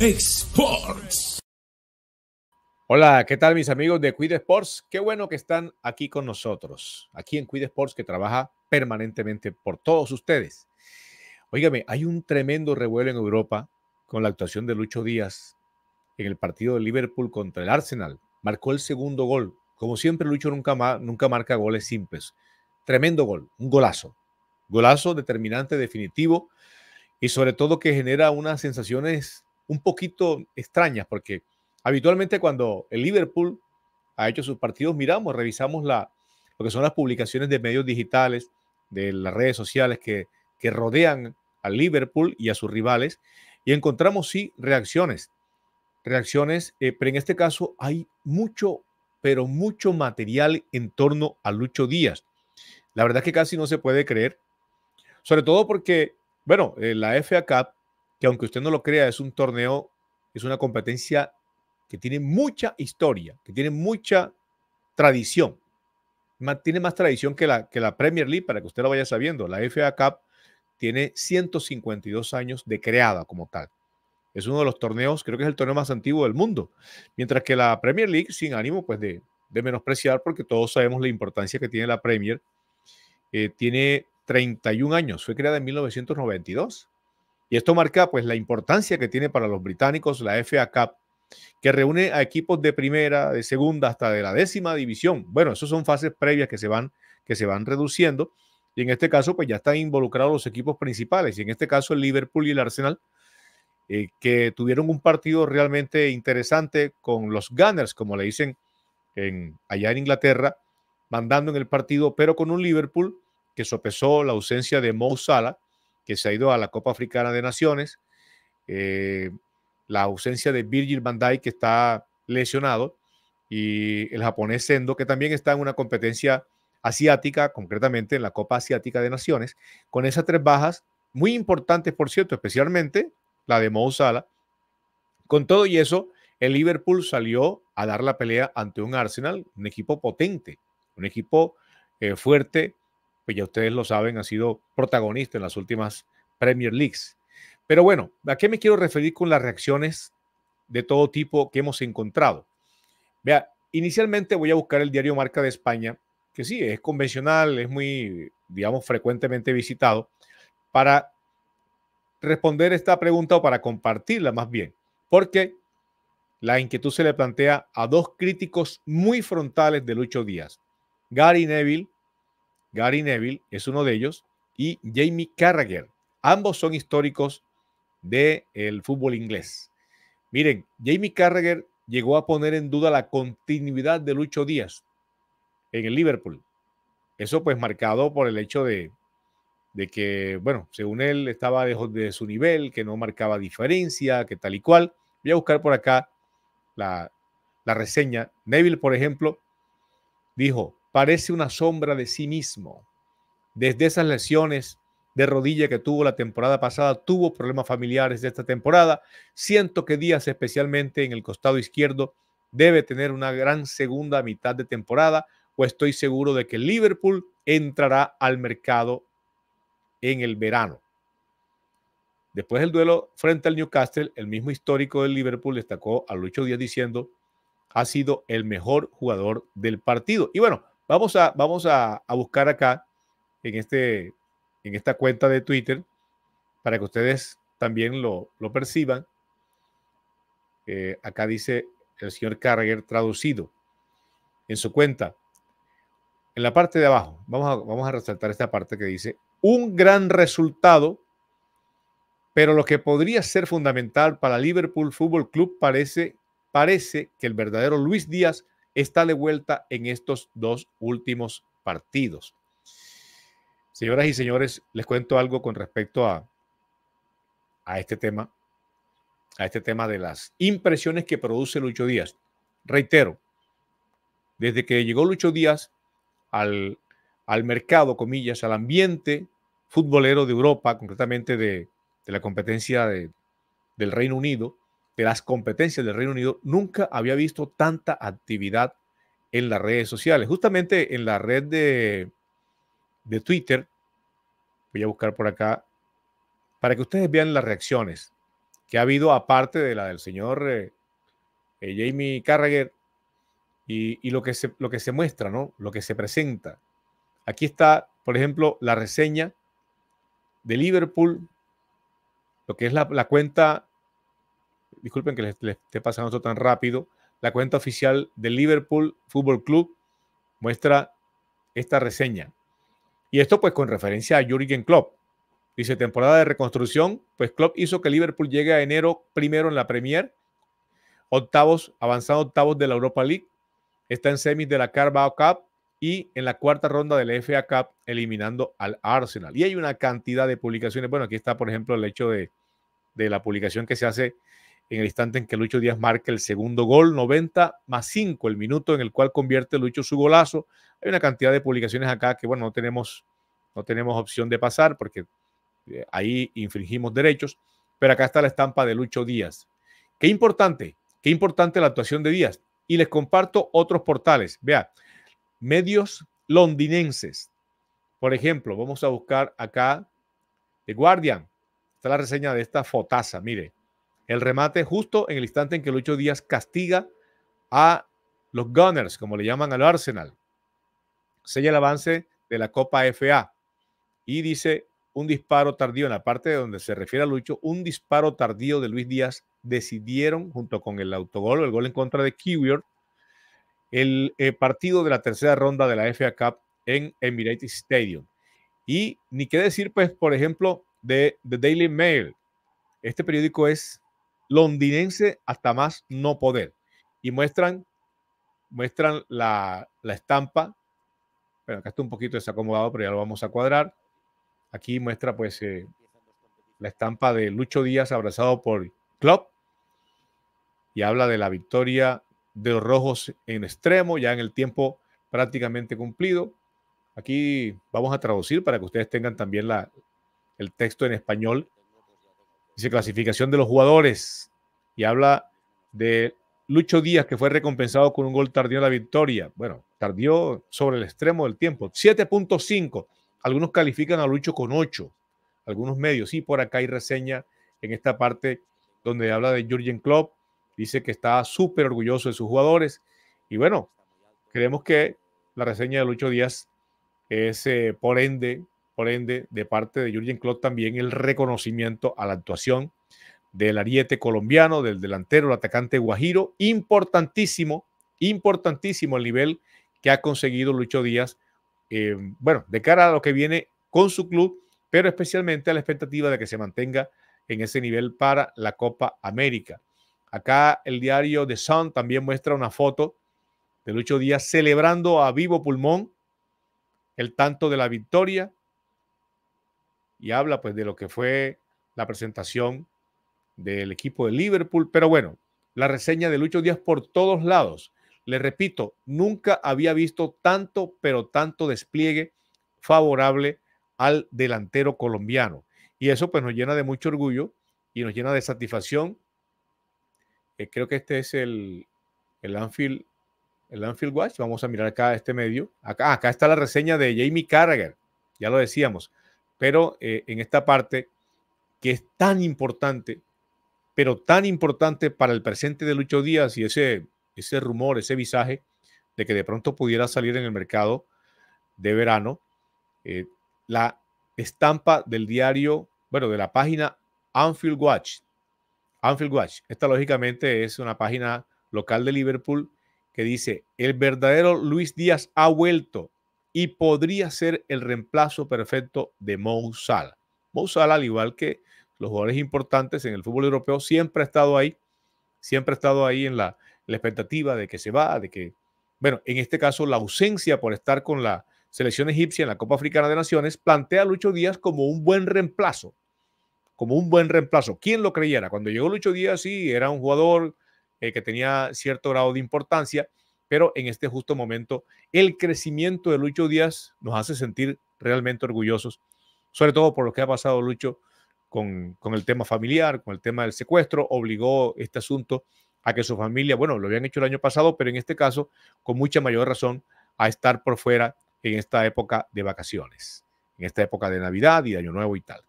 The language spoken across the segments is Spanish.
Sports. Hola, ¿qué tal mis amigos de Quid Sports? Qué bueno que están aquí con nosotros, aquí en Quid Sports que trabaja permanentemente por todos ustedes. Óigame, hay un tremendo revuelo en Europa con la actuación de Lucho Díaz en el partido de Liverpool contra el Arsenal. Marcó el segundo gol. Como siempre, Lucho nunca, nunca marca goles simples. Tremendo gol, un golazo. Golazo determinante, definitivo, y sobre todo que genera unas sensaciones un poquito extrañas, porque habitualmente cuando el Liverpool ha hecho sus partidos, miramos, revisamos la, lo que son las publicaciones de medios digitales, de las redes sociales que, rodean al Liverpool y a sus rivales, y encontramos sí reacciones, reacciones, eh, pero en este caso hay mucho, pero mucho material en torno a Lucho Díaz. La verdad es que casi no se puede creer, sobre todo porque, bueno, eh, la FA Cup que aunque usted no lo crea, es un torneo, es una competencia que tiene mucha historia, que tiene mucha tradición. Tiene más tradición que la, que la Premier League, para que usted lo vaya sabiendo. La FA Cup tiene 152 años de creada como tal. Es uno de los torneos, creo que es el torneo más antiguo del mundo. Mientras que la Premier League, sin ánimo pues de, menospreciar, porque todos sabemos la importancia que tiene la Premier, eh, tiene 31 años, fue creada en 1992. Y esto marca pues la importancia que tiene para los británicos la FA Cup, que reúne a equipos de primera, de segunda hasta de la décima división. Bueno, esas son fases previas que se van que se van reduciendo y en este caso pues ya están involucrados los equipos principales y en este caso el Liverpool y el Arsenal eh, que tuvieron un partido realmente interesante con los Gunners, como le dicen en, allá en Inglaterra, mandando en el partido, pero con un Liverpool que sopesó la ausencia de Mo Salah que se ha ido a la Copa Africana de Naciones, eh, la ausencia de Virgil van Dijk, que está lesionado, y el japonés Sendo, que también está en una competencia asiática, concretamente en la Copa Asiática de Naciones, con esas tres bajas, muy importantes, por cierto, especialmente la de Mo Salah. Con todo y eso, el Liverpool salió a dar la pelea ante un Arsenal, un equipo potente, un equipo eh, fuerte, pues, ya ustedes lo saben, ha sido protagonista en las últimas Premier Leagues. Pero bueno, ¿a qué me quiero referir con las reacciones de todo tipo que hemos encontrado? Vea, inicialmente voy a buscar el diario Marca de España, que sí, es convencional, es muy, digamos, frecuentemente visitado, para responder esta pregunta o para compartirla más bien, porque la inquietud se le plantea a dos críticos muy frontales de Lucho Díaz, Gary Neville Gary Neville es uno de ellos, y Jamie Carragher. Ambos son históricos del fútbol inglés. Miren, Jamie Carragher llegó a poner en duda la continuidad de Lucho Díaz en el Liverpool. Eso pues marcado por el hecho de, que, bueno, según él estaba lejos de su nivel, que no marcaba diferencia, que tal y cual. Voy a buscar por acá la, la reseña. Neville, por ejemplo, dijo, parece una sombra de sí mismo. Desde esas lesiones de rodilla que tuvo la temporada pasada, tuvo problemas familiares de esta temporada. Siento que Díaz, especialmente en el costado izquierdo, debe tener una gran segunda mitad de temporada, o estoy seguro de que Liverpool entrará al mercado en el verano. Después del duelo frente al Newcastle, el mismo histórico del Liverpool destacó a Lucho Díaz diciendo, ha sido el mejor jugador del partido. Y bueno, Vamos a, vamos a, buscar acá en, este, en esta cuenta de Twitter para que ustedes también lo, perciban. Eh, acá dice el señor Carragher traducido en su cuenta. En la parte de abajo, vamos a, vamos a resaltar esta parte que dice, un gran resultado, pero lo que podría ser fundamental para Liverpool Fútbol Club parece, parece que el verdadero Luis Díaz está de vuelta en estos dos últimos partidos. Señoras y señores, les cuento algo con respecto a, a este tema, a este tema de las impresiones que produce Lucho Díaz. Reitero, desde que llegó Lucho Díaz al, al mercado, comillas, al ambiente futbolero de Europa, concretamente de, de la competencia del Reino Unido, de las competencias del Reino Unido, nunca había visto tanta actividad en las redes sociales. Justamente en la red de, de Twitter, voy a buscar por acá, para que ustedes vean las reacciones que ha habido, aparte de la del señor eh, eh, Jamie Carragher, y, y, lo, que se, lo que se muestra, ¿no? Lo que se presenta. Aquí está, por ejemplo, la reseña de Liverpool, lo que es la, la cuenta disculpen que les, esté pasando esto tan rápido, la cuenta oficial del Liverpool Fútbol Club muestra esta reseña. Y esto pues con referencia a Jürgen Klopp. Dice, temporada de reconstrucción, pues Klopp hizo que Liverpool llegue a enero primero en la Premier, octavos, avanzado octavos de la Europa League, está en semis de la Carabao Cup y en la cuarta ronda de la FA Cup eliminando al Arsenal. Y hay una cantidad de publicaciones. Bueno, aquí está, por ejemplo, el hecho de, de la publicación que se hace en el instante en que Lucho Díaz marca el segundo gol, 90 más 5, el minuto en el cual convierte Lucho su golazo. Hay una cantidad de publicaciones acá que, bueno, no tenemos, no tenemos opción de pasar porque eh, ahí infringimos derechos, pero acá está la estampa de Lucho Díaz. Qué importante, qué importante la actuación de Díaz. Y les comparto otros portales. Vea, medios londinenses. Por ejemplo, vamos a buscar acá The Guardian. Está la reseña de esta fotaza, mire el remate justo en el instante en que Lucho Díaz castiga a los Gunners, como le llaman al Arsenal. Sella el avance de la Copa FA y dice un disparo tardío en la parte de donde se refiere a Lucho, un disparo tardío de Luis Díaz decidieron junto con el autogol el gol en contra de Kiwior el eh, partido de la tercera ronda de la FA Cup en Emirates Stadium. Y ni qué decir, pues, por ejemplo, de The Daily Mail. Este periódico es londinense hasta más no poder. Y muestran, muestran la, la estampa. Bueno, acá está un poquito desacomodado, pero ya lo vamos a cuadrar. Aquí muestra pues eh, la estampa de Lucho Díaz abrazado por Klopp y habla de la victoria de los rojos en extremo, ya en el tiempo prácticamente cumplido. Aquí vamos a traducir para que ustedes tengan también la, el texto en español dice clasificación de los jugadores y habla de Lucho Díaz, que fue recompensado con un gol tardío en la victoria. Bueno, tardío sobre el extremo del tiempo. 7.5. Algunos califican a Lucho con 8. Algunos medios. Y por acá hay reseña en esta parte donde habla de Jurgen Klopp. Dice que está súper orgulloso de sus jugadores. Y bueno, creemos que la reseña de Lucho Díaz es, eh, por ende, por ende, de parte de Jürgen Klopp también el reconocimiento a la actuación del ariete colombiano, del delantero, el atacante Guajiro. Importantísimo, importantísimo el nivel que ha conseguido Lucho Díaz, eh, bueno, de cara a lo que viene con su club, pero especialmente a la expectativa de que se mantenga en ese nivel para la Copa América. Acá el diario The Sun también muestra una foto de Lucho Díaz celebrando a vivo pulmón el tanto de la victoria y habla pues de lo que fue la presentación del equipo de Liverpool. Pero bueno, la reseña de Lucho Díaz por todos lados. Le repito, nunca había visto tanto, pero tanto despliegue favorable al delantero colombiano. Y eso pues nos llena de mucho orgullo y nos llena de satisfacción. Eh, creo que este es el, el Anfield, el Anfield Watch. Vamos a mirar acá este medio. Acá, acá está la reseña de Jamie Carragher. Ya lo decíamos pero eh, en esta parte que es tan importante, pero tan importante para el presente de Lucho Díaz y ese, ese rumor, ese visaje de que de pronto pudiera salir en el mercado de verano, eh, la estampa del diario, bueno, de la página Anfield Watch. Anfield Watch, esta lógicamente es una página local de Liverpool que dice, el verdadero Luis Díaz ha vuelto, y podría ser el reemplazo perfecto de Mo Salah. al igual que los jugadores importantes en el fútbol europeo, siempre ha estado ahí, siempre ha estado ahí en la, expectativa de que se va, de que, bueno, en este caso la ausencia por estar con la selección egipcia en la Copa Africana de Naciones plantea a Lucho Díaz como un buen reemplazo, como un buen reemplazo. ¿Quién lo creyera? Cuando llegó Lucho Díaz, sí, era un jugador eh, que tenía cierto grado de importancia, pero en este justo momento el crecimiento de Lucho Díaz nos hace sentir realmente orgullosos, sobre todo por lo que ha pasado Lucho con, el tema familiar, con el tema del secuestro, obligó este asunto a que su familia, bueno, lo habían hecho el año pasado, pero en este caso, con mucha mayor razón, a estar por fuera en esta época de vacaciones, en esta época de Navidad y de Año Nuevo y tal.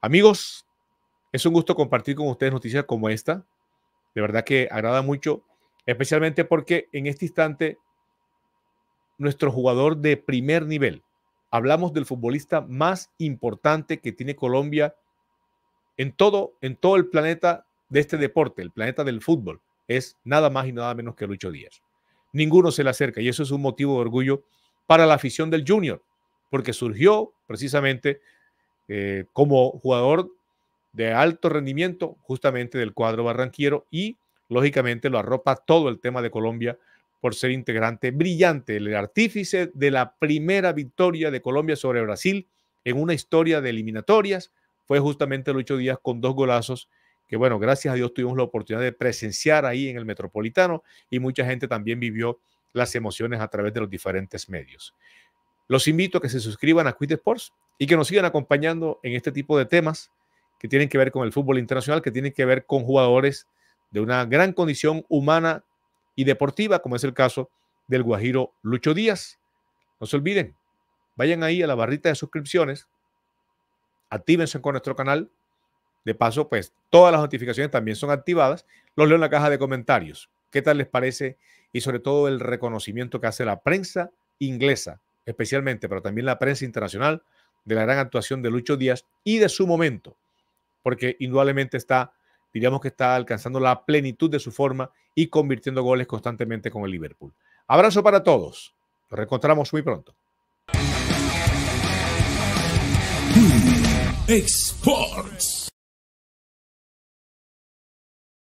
Amigos, es un gusto compartir con ustedes noticias como esta. De verdad que agrada mucho especialmente porque en este instante nuestro jugador de primer nivel, hablamos del futbolista más importante que tiene Colombia en todo, en todo el planeta de este deporte, el planeta del fútbol, es nada más y nada menos que Lucho Díaz. Ninguno se le acerca y eso es un motivo de orgullo para la afición del Junior, porque surgió precisamente eh, como jugador de alto rendimiento justamente del cuadro barranquero y lógicamente lo arropa todo el tema de Colombia por ser integrante brillante, el artífice de la primera victoria de Colombia sobre Brasil en una historia de eliminatorias, fue justamente Lucho días con dos golazos que bueno, gracias a Dios tuvimos la oportunidad de presenciar ahí en el Metropolitano y mucha gente también vivió las emociones a través de los diferentes medios. Los invito a que se suscriban a Quit Sports y que nos sigan acompañando en este tipo de temas que tienen que ver con el fútbol internacional, que tienen que ver con jugadores de una gran condición humana y deportiva, como es el caso del Guajiro Lucho Díaz. No se olviden, vayan ahí a la barrita de suscripciones, actívense con nuestro canal. De paso, pues todas las notificaciones también son activadas. Los leo en la caja de comentarios. ¿Qué tal les parece? Y sobre todo el reconocimiento que hace la prensa inglesa, especialmente, pero también la prensa internacional, de la gran actuación de Lucho Díaz y de su momento, porque indudablemente está diríamos que está alcanzando la plenitud de su forma y convirtiendo goles constantemente con el Liverpool. Abrazo para todos. Nos reencontramos muy pronto.